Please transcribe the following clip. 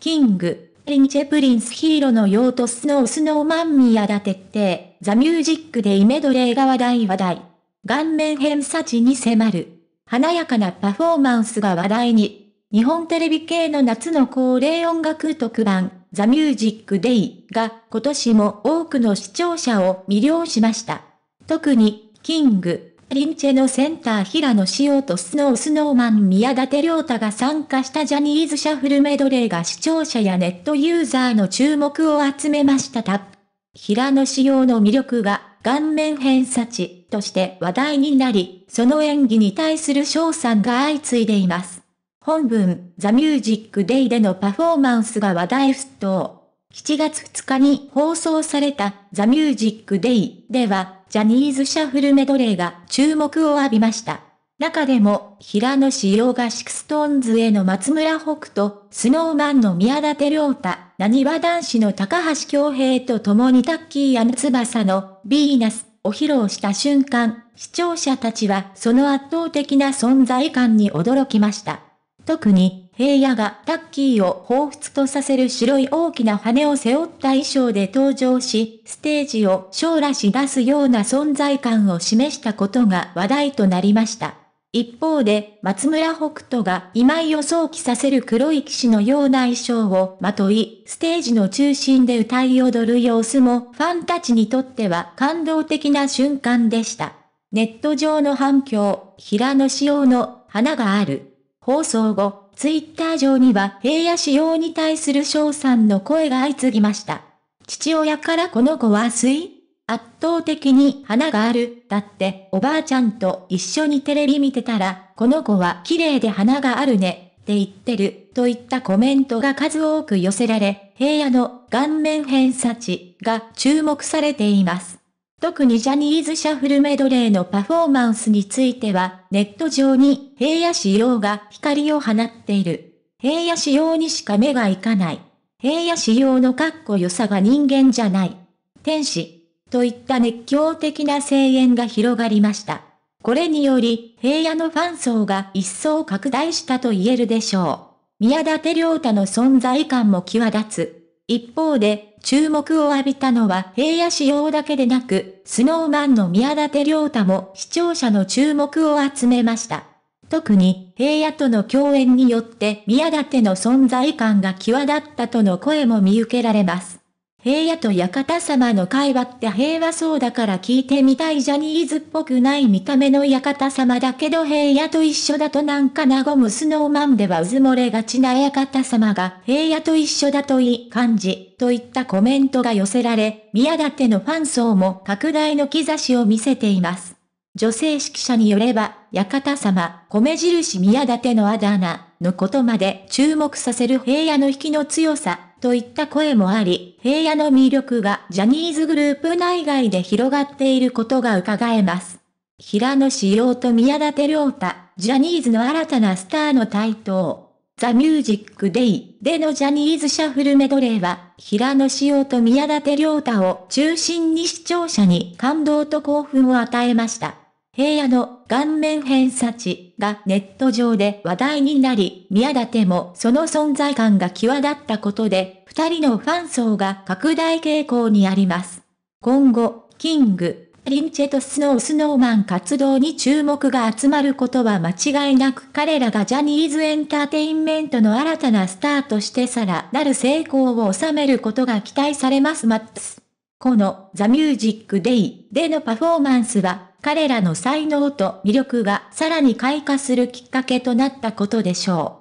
キング、リンチェプリンスヒーローの用途スノースノーマン宮田徹底、ザ・ミュージックでイメドレーが話題話題。顔面偏差値に迫る。華やかなパフォーマンスが話題に。日本テレビ系の夏の恒例音楽特番、ザ・ミュージック・デイが今年も多くの視聴者を魅了しました。特に、キング、リンチェのセンター平野紫耀とスノースノーマン宮舘亮太が参加したジャニーズシャッフルメドレーが視聴者やネットユーザーの注目を集めましたた。平野紫耀の魅力が顔面偏差値として話題になり、その演技に対する賞賛が相次いでいます。本文、ザ・ミュージック・デイでのパフォーマンスが話題沸騰。7月2日に放送されたザ・ミュージック・デイでは、ジャニーズシャッフルメドレーが注目を浴びました。中でも、平野志耀がシクストーンズへの松村北斗、スノーマンの宮舘良太、なにわ男子の高橋恭平と共にタッキーや翼のビーナスを披露した瞬間、視聴者たちはその圧倒的な存在感に驚きました。特に、平野がタッキーを彷彿とさせる白い大きな羽を背負った衣装で登場し、ステージを将来し出すような存在感を示したことが話題となりました。一方で、松村北斗が今井を想起させる黒い騎士のような衣装をまとい、ステージの中心で歌い踊る様子もファンたちにとっては感動的な瞬間でした。ネット上の反響、平野仕様の花がある。放送後、ツイッター上には平野仕様に対する翔さんの声が相次ぎました。父親からこの子は水圧倒的に花がある。だって、おばあちゃんと一緒にテレビ見てたら、この子は綺麗で花があるね、って言ってる、といったコメントが数多く寄せられ、平野の顔面偏差値が注目されています。特にジャニーズシャッフルメドレーのパフォーマンスについては、ネット上に平野仕様が光を放っている。平野仕様にしか目がいかない。平野仕様のかっこよさが人間じゃない。天使。といった熱狂的な声援が広がりました。これにより、平野のファン層が一層拡大したと言えるでしょう。宮舘良太の存在感も際立つ。一方で、注目を浴びたのは平野仕様だけでなく、スノーマンの宮舘良太も視聴者の注目を集めました。特に平野との共演によって宮舘の存在感が際立ったとの声も見受けられます。平野と館様の会話って平和そうだから聞いてみたいジャニーズっぽくない見た目の館様だけど平野と一緒だとなんか和むスノーマンではうずもれがちな館様が平野と一緒だといい感じといったコメントが寄せられ、宮舘のファン層も拡大の兆しを見せています。女性指揮者によれば、館様、米印宮舘のあだ名のことまで注目させる平野の引きの強さ、といった声もあり、平野の魅力がジャニーズグループ内外で広がっていることが伺えます。平野志耀と宮舘良太、ジャニーズの新たなスターの台頭。ザ・ミュージック・デイでのジャニーズシャッフルメドレーは、平野志耀と宮舘良太を中心に視聴者に感動と興奮を与えました。平野の顔面偏差値がネット上で話題になり、宮舘もその存在感が際立ったことで、二人のファン層が拡大傾向にあります。今後、キング、リンチェとスノースノーマン活動に注目が集まることは間違いなく彼らがジャニーズエンターテインメントの新たなスターとしてさらなる成功を収めることが期待されますマッツ。このザ・ミュージック・デイでのパフォーマンスは彼らの才能と魅力がさらに開花するきっかけとなったことでしょう。